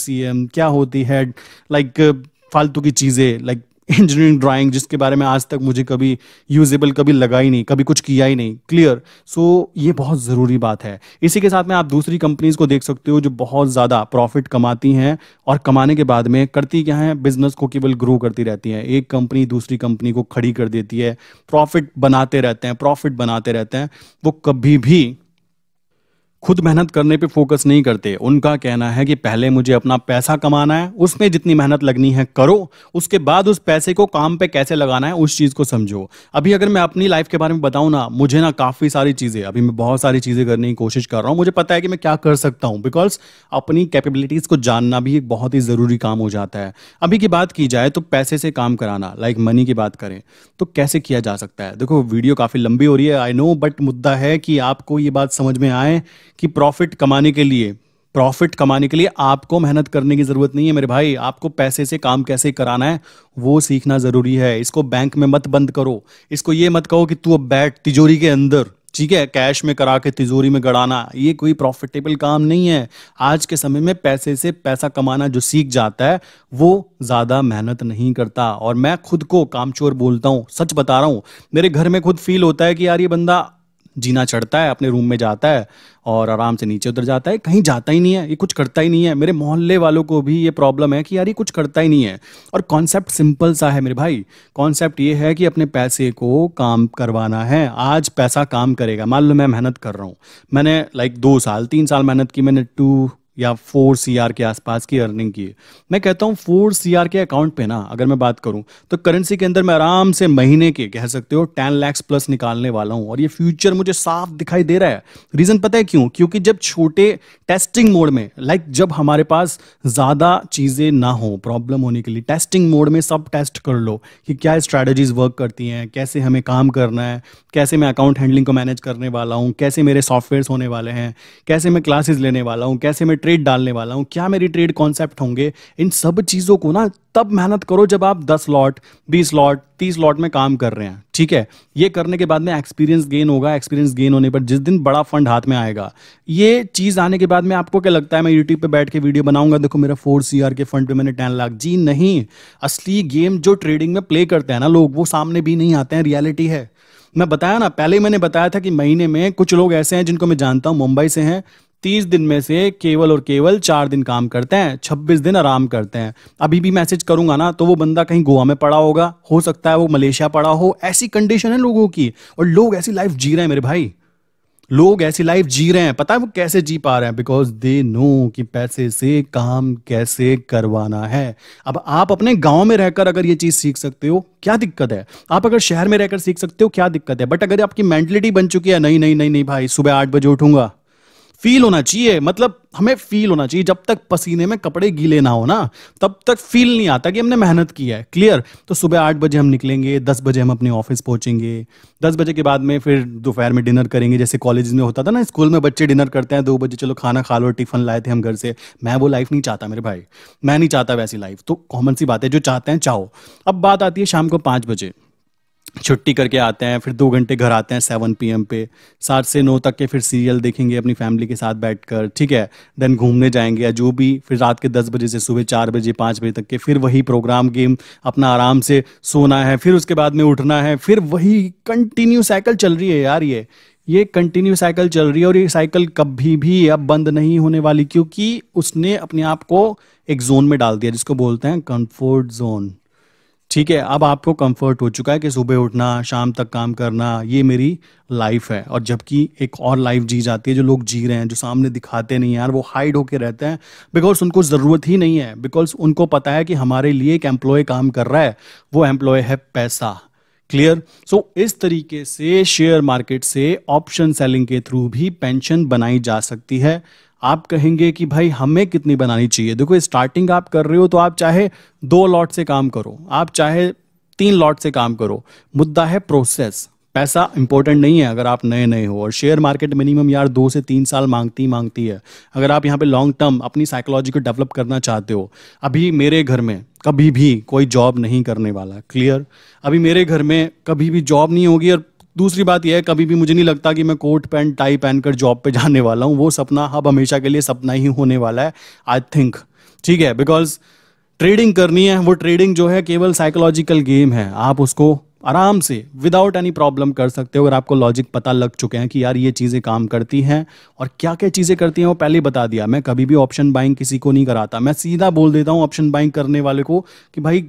क्या होती है लाइक फालतू की चीज़ें लाइक इंजीनियरिंग ड्राइंग जिसके बारे में आज तक मुझे कभी यूजेबल कभी लगा ही नहीं कभी कुछ किया ही नहीं क्लियर सो so, ये बहुत ज़रूरी बात है इसी के साथ में आप दूसरी कंपनीज़ को देख सकते हो जो बहुत ज़्यादा प्रॉफिट कमाती हैं और कमाने के बाद में करती क्या है बिजनेस को केवल ग्रो करती रहती हैं एक कंपनी दूसरी कंपनी को खड़ी कर देती है प्रॉफिट बनाते रहते हैं प्रॉफिट बनाते रहते हैं वो कभी भी खुद मेहनत करने पे फोकस नहीं करते उनका कहना है कि पहले मुझे अपना पैसा कमाना है उसमें जितनी मेहनत लगनी है करो उसके बाद उस पैसे को काम पे कैसे लगाना है उस चीज़ को समझो अभी अगर मैं अपनी लाइफ के बारे में बताऊँ ना मुझे ना काफ़ी सारी चीज़ें अभी मैं बहुत सारी चीज़ें करने की कोशिश कर रहा हूं मुझे पता है कि मैं क्या कर सकता हूं बिकॉज अपनी कैपेबिलिटीज़ को जानना भी एक बहुत ही ज़रूरी काम हो जाता है अभी की बात की जाए तो पैसे से काम कराना लाइक मनी की बात करें तो कैसे किया जा सकता है देखो वीडियो काफ़ी लंबी हो रही है आई नो बट मुद्दा है कि आपको ये बात समझ में आए कि प्रॉफिट कमाने के लिए प्रॉफिट कमाने के लिए आपको मेहनत करने की जरूरत नहीं है मेरे भाई आपको पैसे से काम कैसे कराना है वो सीखना जरूरी है इसको बैंक में मत बंद करो इसको ये मत कहो कि तू अब बैठ तिजोरी के अंदर ठीक है कैश में करा के तिजोरी में गड़ाना ये कोई प्रॉफिटेबल काम नहीं है आज के समय में पैसे से पैसा कमाना जो सीख जाता है वो ज़्यादा मेहनत नहीं करता और मैं खुद को कामचोर बोलता हूँ सच बता रहा हूँ मेरे घर में खुद फील होता है कि यार ये बंदा जीना चढ़ता है अपने रूम में जाता है और आराम से नीचे उतर जाता है कहीं जाता ही नहीं है ये कुछ करता ही नहीं है मेरे मोहल्ले वालों को भी ये प्रॉब्लम है कि यार ये कुछ करता ही नहीं है और कॉन्सेप्ट सिंपल सा है मेरे भाई कॉन्सेप्ट ये है कि अपने पैसे को काम करवाना है आज पैसा काम करेगा मान लो मैं मेहनत कर रहा हूँ मैंने लाइक दो साल तीन साल मेहनत की मैंने टू या फोर सी के आसपास की अर्निंग की है मैं कहता हूँ फोर सी के अकाउंट पे ना अगर मैं बात करूँ तो करेंसी के अंदर मैं आराम से महीने के कह सकते हो टेन लैक्स प्लस निकालने वाला हूँ और ये फ्यूचर मुझे साफ दिखाई दे रहा है रीज़न पता है क्यों क्योंकि जब छोटे टेस्टिंग मोड में लाइक like जब हमारे पास ज़्यादा चीज़ें ना हो प्रॉब्लम होने के लिए टेस्टिंग मोड में सब टेस्ट कर लो कि क्या स्ट्रेटेजीज वर्क करती हैं कैसे हमें काम करना है कैसे मैं अकाउंट हैंडलिंग को मैनेज करने वाला हूँ कैसे मेरे सॉफ्टवेयर होने वाले हैं कैसे मैं क्लासेज लेने वाला हूँ कैसे मैं ट्रेड डालने वाला हूँ क्या मेरी ट्रेड कॉन्सेप्ट होंगे इन सब चीज़ों को ना तब मेहनत करो जब आप 10 लॉट 20 लॉट 30 लॉट में काम कर रहे हैं ठीक है ये करने के बाद में एक्सपीरियंस गेन होगा एक्सपीरियंस गेन होने पर जिस दिन बड़ा फंड हाथ में आएगा ये चीज़ आने के बाद में आपको क्या लगता है मैं यूट्यूब पे बैठ के वीडियो बनाऊंगा देखो मेरा फोर सी के फंड पे मैंने टेन लाख जी नहीं असली गेम जो ट्रेडिंग में प्ले करते हैं ना लोग वो सामने भी नहीं आते हैं रियलिटी है मैं बताया ना पहले ही मैंने बताया था कि महीने में कुछ लोग ऐसे हैं जिनको मैं जानता हूं मुंबई से हैं तीस दिन में से केवल और केवल चार दिन काम करते हैं छब्बीस दिन आराम करते हैं अभी भी मैसेज करूंगा ना तो वो बंदा कहीं गोवा में पड़ा होगा हो सकता है वो मलेशिया पड़ा हो ऐसी कंडीशन है लोगों की और लोग ऐसी लाइफ जी रहे हैं मेरे भाई लोग ऐसी लाइफ जी रहे हैं पता है वो कैसे जी पा रहे हैं बिकॉज दे नो कि पैसे से काम कैसे करवाना है अब आप अपने गांव में रहकर अगर ये चीज सीख सकते हो क्या दिक्कत है आप अगर शहर में रहकर सीख सकते हो क्या दिक्कत है बट अगर आपकी मेंटलिटी बन चुकी है नहीं नहीं नहीं नहीं भाई सुबह आठ बजे उठूंगा फील होना चाहिए मतलब हमें फील होना चाहिए जब तक पसीने में कपड़े गीले ना हो ना तब तक फील नहीं आता कि हमने मेहनत की है क्लियर तो सुबह आठ बजे हम निकलेंगे दस बजे हम अपने ऑफिस पहुंचेंगे दस बजे के बाद में फिर दोपहर में डिनर करेंगे जैसे कॉलेज में होता था ना स्कूल में बच्चे डिनर करते हैं दो बजे चलो खाना खा लो टिफिन लाए थे हम घर से मैं वो लाइफ नहीं चाहता मेरे भाई मैं नहीं चाहता वैसी लाइफ तो कॉमन सी बात है जो चाहते हैं चाहो अब बात आती है शाम को पाँच बजे छुट्टी करके आते हैं फिर दो घंटे घर आते हैं सेवन पी पे सात से नौ तक के फिर सीरियल देखेंगे अपनी फैमिली के साथ बैठ कर ठीक है देन घूमने जाएंगे या जो भी फिर रात के दस बजे से सुबह चार बजे पाँच बजे तक के फिर वही प्रोग्राम गेम अपना आराम से सोना है फिर उसके बाद में उठना है फिर वही कंटिन्यू साइकिल चल रही है यार ये ये कंटिन्यू साइकिल चल रही है और ये साइकिल कभी भी अब बंद नहीं होने वाली क्योंकि उसने अपने आप को एक जोन में डाल दिया जिसको बोलते हैं कंफर्ट जोन ठीक है अब आपको कंफर्ट हो चुका है कि सुबह उठना शाम तक काम करना ये मेरी लाइफ है और जबकि एक और लाइफ जी जाती है जो लोग जी रहे हैं जो सामने दिखाते नहीं यार वो हाइड होके रहते हैं बिकॉज उनको ज़रूरत ही नहीं है बिकॉज उनको पता है कि हमारे लिए एक एम्प्लॉय काम कर रहा है वो एम्प्लॉय है पैसा क्लियर सो so, इस तरीके से शेयर मार्केट से ऑप्शन सेलिंग के थ्रू भी पेंशन बनाई जा सकती है आप कहेंगे कि भाई हमें कितनी बनानी चाहिए देखो स्टार्टिंग आप कर रहे हो तो आप चाहे दो लॉट से काम करो आप चाहे तीन लॉट से काम करो मुद्दा है प्रोसेस पैसा इंपॉर्टेंट नहीं है अगर आप नए नए हो और शेयर मार्केट मिनिमम यार दो से तीन साल मांगती मांगती है अगर आप यहाँ पे लॉन्ग टर्म अपनी साइकोलॉजी को डेवलप करना चाहते हो अभी मेरे घर में कभी भी कोई जॉब नहीं करने वाला क्लियर अभी मेरे घर में कभी भी जॉब नहीं होगी और दूसरी बात यह है कभी भी मुझे नहीं लगता कि मैं कोट पैंट टाई पहन कर जॉब पे जाने वाला हूँ वो सपना अब हमेशा के लिए सपना ही होने वाला है आई थिंक ठीक है बिकॉज ट्रेडिंग करनी है वो ट्रेडिंग जो है केवल साइकोलॉजिकल गेम है आप उसको आराम से विदाउट एनी प्रॉब्लम कर सकते हो अगर आपको लॉजिक पता लग चुके हैं कि यार ये चीज़ें काम करती हैं और क्या क्या चीज़ें करती हैं वो पहले बता दिया मैं कभी भी ऑप्शन बाइंग किसी को नहीं कराता मैं सीधा बोल देता हूँ ऑप्शन बाइंग करने वाले को कि भाई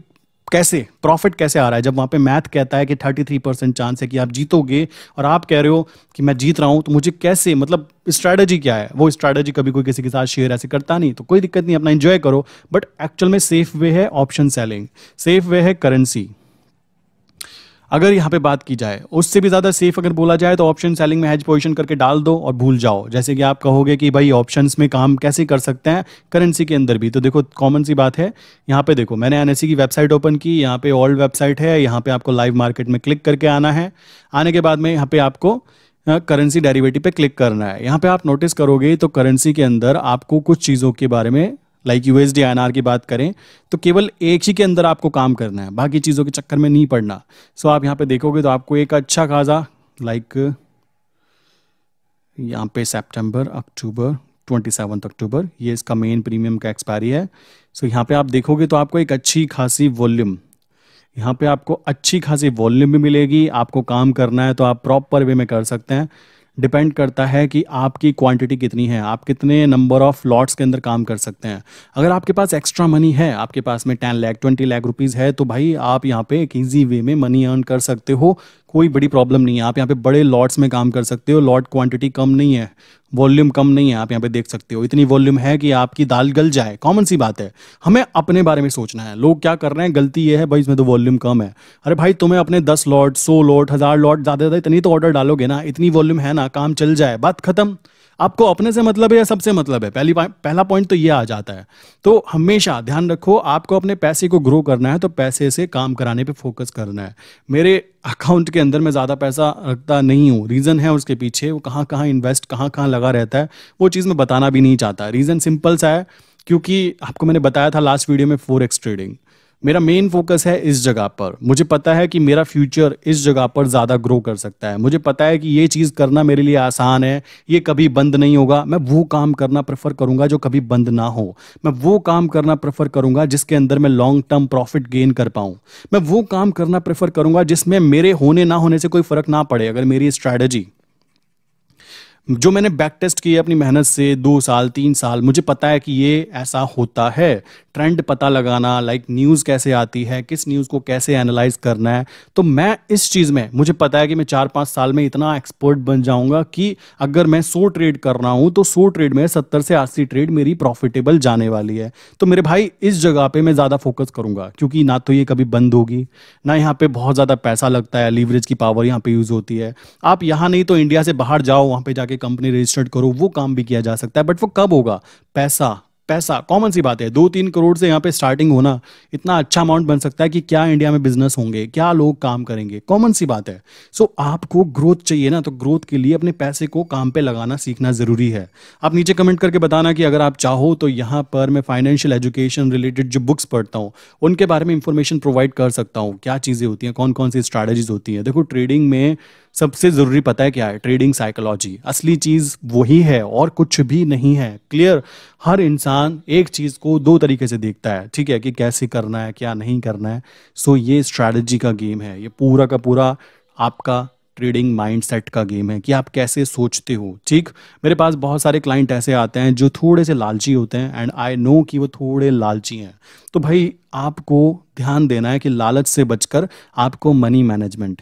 कैसे प्रॉफिट कैसे आ रहा है जब वहां पे मैथ कहता है कि 33 परसेंट चांस है कि आप जीतोगे और आप कह रहे हो कि मैं जीत रहा हूं तो मुझे कैसे मतलब स्ट्रैटेजी क्या है वो स्ट्रैटेजी कभी कोई किसी के साथ शेयर ऐसे करता नहीं तो कोई दिक्कत नहीं अपना एंजॉय करो बट एक्चुअल में सेफ वे है ऑप्शन सेलिंग सेफ वे है करेंसी अगर यहाँ पे बात की जाए उससे भी ज़्यादा सेफ अगर बोला जाए तो ऑप्शन सेलिंग में हैज पोजिशन करके डाल दो और भूल जाओ जैसे कि आप कहोगे कि भाई ऑप्शन में काम कैसे कर सकते हैं करेंसी के अंदर भी तो देखो कॉमन सी बात है यहाँ पे देखो मैंने एन e की वेबसाइट ओपन की यहाँ पे ऑल्ड वेबसाइट है यहाँ पे आपको लाइव मार्केट में क्लिक करके आना है आने के बाद में यहाँ पे आपको करेंसी डेरिवेटिव पे क्लिक करना है यहाँ पे आप नोटिस करोगे तो करेंसी के अंदर आपको कुछ चीज़ों के बारे में लाइक यूएसडी एनआर की बात करें तो केवल एक ही के अंदर आपको काम करना है बाकी चीज़ों के चक्कर में नहीं पड़ना सो आप यहाँ पे देखोगे तो आपको एक अच्छा खासा लाइक यहाँ पे सितंबर अक्टूबर ट्वेंटी सेवन अक्टूबर ये इसका मेन प्रीमियम का एक्सपायरी है सो so, यहाँ पे आप देखोगे तो आपको एक अच्छी खासी वॉल्यूम यहाँ पे आपको अच्छी खासी वॉल्यूम भी मिलेगी आपको काम करना है तो आप प्रॉपर वे में कर सकते हैं डिपेंड करता है कि आपकी क्वांटिटी कितनी है आप कितने नंबर ऑफ लॉट्स के अंदर काम कर सकते हैं अगर आपके पास एक्स्ट्रा मनी है आपके पास में ten lakh twenty lakh rupees है तो भाई आप यहाँ पे एक ईजी वे में मनी अर्न कर सकते हो कोई बड़ी प्रॉब्लम नहीं है आप यहाँ पे बड़े लॉट्स में काम कर सकते हो लॉट क्वांटिटी कम नहीं है वॉल्यूम कम नहीं है आप यहाँ पे देख सकते हो इतनी वॉल्यूम है कि आपकी दाल गल जाए कॉमन सी बात है हमें अपने बारे में सोचना है लोग क्या कर रहे हैं गलती ये है भाई इसमें तो वॉल्यूम कम है अरे भाई तुम्हें अपने दस लॉट सौ लॉट हज़ार लॉट ज़्यादा ज़्यादा इतनी तो ऑर्डर डालोगे ना इतनी वॉल्यूम है ना काम चल जाए बात खत्म आपको अपने से मतलब है या सबसे मतलब है पहली पहला पॉइंट तो ये आ जाता है तो हमेशा ध्यान रखो आपको अपने पैसे को ग्रो करना है तो पैसे से काम कराने पे फोकस करना है मेरे अकाउंट के अंदर मैं ज़्यादा पैसा रखता नहीं हूँ रीज़न है उसके पीछे वो कहाँ कहाँ इन्वेस्ट कहाँ कहाँ लगा रहता है वो चीज़ मैं बताना भी नहीं चाहता रीज़न सिंपल सा है क्योंकि आपको मैंने बताया था लास्ट वीडियो में फोर एक्स ट्रेडिंग मेरा मेन फोकस है इस जगह पर मुझे पता है कि मेरा फ्यूचर इस जगह पर ज़्यादा ग्रो कर सकता है मुझे पता है कि ये चीज़ करना मेरे लिए आसान है ये कभी बंद नहीं होगा मैं वो काम करना प्रेफर करूँगा जो कभी बंद ना हो मैं वो काम करना प्रेफर करूँगा जिसके अंदर मैं लॉन्ग टर्म प्रॉफिट गेन कर पाऊँ मैं वो काम करना प्रेफर करूँगा जिसमें मेरे होने ना होने से कोई फ़र्क ना पड़े अगर मेरी स्ट्रैटेजी जो मैंने बैक टेस्ट किया अपनी मेहनत से दो साल तीन साल मुझे पता है कि ये ऐसा होता है ट्रेंड पता लगाना लाइक न्यूज़ कैसे आती है किस न्यूज़ को कैसे एनालाइज करना है तो मैं इस चीज़ में मुझे पता है कि मैं चार पाँच साल में इतना एक्सपर्ट बन जाऊँगा कि अगर मैं सो ट्रेड कर रहा हूँ तो सो ट्रेड में सत्तर से अस्सी ट्रेड मेरी प्रॉफिटेबल जाने वाली है तो मेरे भाई इस जगह पर मैं ज़्यादा फोकस करूँगा क्योंकि ना तो ये कभी बंद होगी ना यहाँ पर बहुत ज़्यादा पैसा लगता है लीवरेज की पावर यहाँ पर यूज़ होती है आप यहाँ नहीं तो इंडिया से बाहर जाओ वहाँ पर जाके कंपनी रजिस्टर्ड करो वो काम भी किया जा सकता है बट वो कब होगा पैसा पैसा कॉमन सी बात है दो तीन करोड़ से यहाँ पे स्टार्टिंग होना इतना अच्छा अमाउंट बन सकता है कि क्या इंडिया में बिजनेस होंगे क्या लोग काम करेंगे कॉमन सी बात है सो so, आपको ग्रोथ चाहिए ना तो ग्रोथ के लिए अपने पैसे को काम पे लगाना सीखना ज़रूरी है आप नीचे कमेंट करके बताना कि अगर आप चाहो तो यहाँ पर मैं फाइनेंशियल एजुकेशन रिलेटेड जो बुक्स पढ़ता हूँ उनके बारे में इंफॉर्मेशन प्रोवाइड कर सकता हूँ क्या चीज़ें होती हैं कौन कौन सी स्ट्रैटेजीज होती हैं देखो ट्रेडिंग में सबसे ज़रूरी पता है क्या है ट्रेडिंग साइकोलॉजी असली चीज़ वही है और कुछ भी नहीं है क्लियर हर इंसान एक चीज़ को दो तरीके से देखता है ठीक है कि कैसे करना है क्या नहीं करना है सो ये स्ट्रैटेजी का गेम है ये पूरा का पूरा आपका ट्रेडिंग माइंडसेट का गेम है कि आप कैसे सोचते हो ठीक मेरे पास बहुत सारे क्लाइंट ऐसे आते हैं जो थोड़े से लालची होते हैं एंड आई नो कि वो थोड़े लालची हैं तो भाई आपको ध्यान देना है कि लालच से बचकर आपको मनी मैनेजमेंट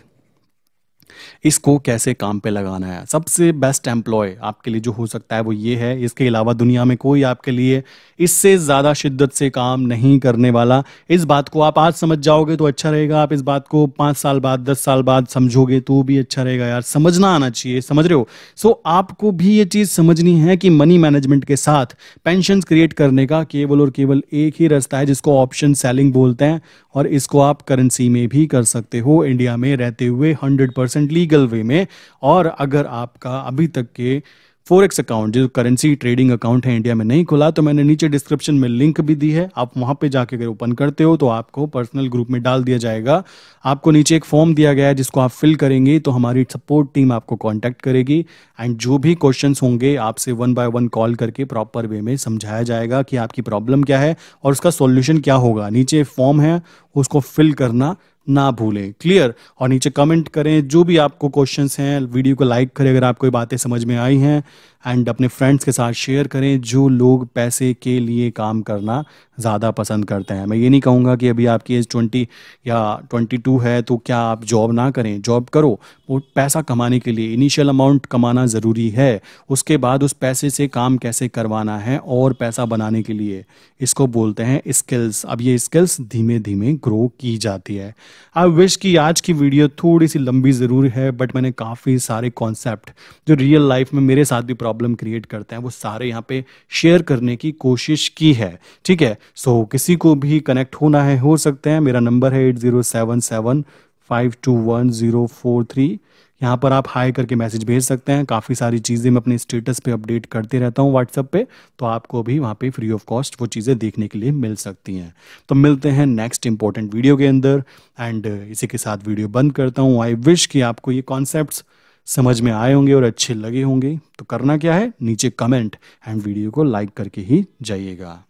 इसको कैसे काम पे लगाना है सबसे बेस्ट एम्प्लॉय आपके लिए जो हो सकता है वो ये है इसके अलावा दुनिया में कोई आपके लिए इससे ज़्यादा शिद्दत से काम नहीं करने वाला इस बात को आप आज समझ जाओगे तो अच्छा रहेगा आप इस बात को पाँच साल बाद दस साल बाद समझोगे तो भी अच्छा रहेगा यार समझना आना चाहिए समझ रहे हो सो आपको भी ये चीज़ समझनी है कि मनी मैनेजमेंट के साथ पेंशन क्रिएट करने का केवल और केवल एक ही रास्ता है जिसको ऑप्शन सेलिंग बोलते हैं और इसको आप करेंसी में भी कर सकते हो इंडिया में रहते हुए hundred percent and legal way में और अगर आपका अभी तक के फोरेक्स अकाउंट जो करेंसी ट्रेडिंग अकाउंट है इंडिया में नहीं खुला तो मैंने नीचे डिस्क्रिप्शन में लिंक भी दी है आप वहां पे जाके अगर ओपन करते हो तो आपको पर्सनल ग्रुप में डाल दिया जाएगा आपको नीचे एक फॉर्म दिया गया है जिसको आप फिल करेंगे तो हमारी सपोर्ट टीम आपको कॉन्टैक्ट करेगी एंड जो भी क्वेश्चन होंगे आपसे वन बाय वन कॉल करके प्रॉपर वे में समझाया जाएगा कि आपकी प्रॉब्लम क्या है और उसका सोल्यूशन क्या होगा नीचे फॉर्म है उसको फिल करना ना भूलें क्लियर और नीचे कमेंट करें जो भी आपको क्वेश्चंस हैं वीडियो को लाइक करें अगर आपको बातें समझ में आई हैं एंड अपने फ्रेंड्स के साथ शेयर करें जो लोग पैसे के लिए काम करना ज़्यादा पसंद करते हैं मैं ये नहीं कहूँगा कि अभी आपकी एज ट्वेंटी या ट्वेंटी टू है तो क्या आप जॉब ना करें जॉब करो वो पैसा कमाने के लिए इनिशियल अमाउंट कमाना ज़रूरी है उसके बाद उस पैसे से काम कैसे करवाना है और पैसा बनाने के लिए इसको बोलते हैं स्किल्स अब ये स्किल्स धीमे धीमे ग्रो की जाती है आई विश कि आज की वीडियो थोड़ी सी लंबी ज़रूर है बट मैंने काफ़ी सारे कॉन्सेप्ट जो रियल लाइफ में मेरे साथ भी प्रॉब्लम क्रिएट करते हैं वो सारे यहाँ पे शेयर करने की कोशिश की है ठीक है सो so, किसी को भी कनेक्ट होना है हो सकते हैं मेरा नंबर है eight zero seven seven five two one zero four three यहाँ पर आप हाई करके मैसेज भेज सकते हैं काफ़ी सारी चीज़ें मैं अपने स्टेटस पे अपडेट करते रहता हूँ व्हाट्सएप पे तो आपको भी वहाँ पे फ्री ऑफ कॉस्ट वो चीज़ें देखने के लिए मिल सकती हैं तो मिलते हैं नेक्स्ट इंपॉर्टेंट वीडियो के अंदर एंड इसी के साथ वीडियो बंद करता हूँ आई विश कि आपको ये कॉन्सेप्ट्स समझ में आए होंगे और अच्छे लगे होंगे तो करना क्या है नीचे कमेंट एंड वीडियो को लाइक करके ही जाइएगा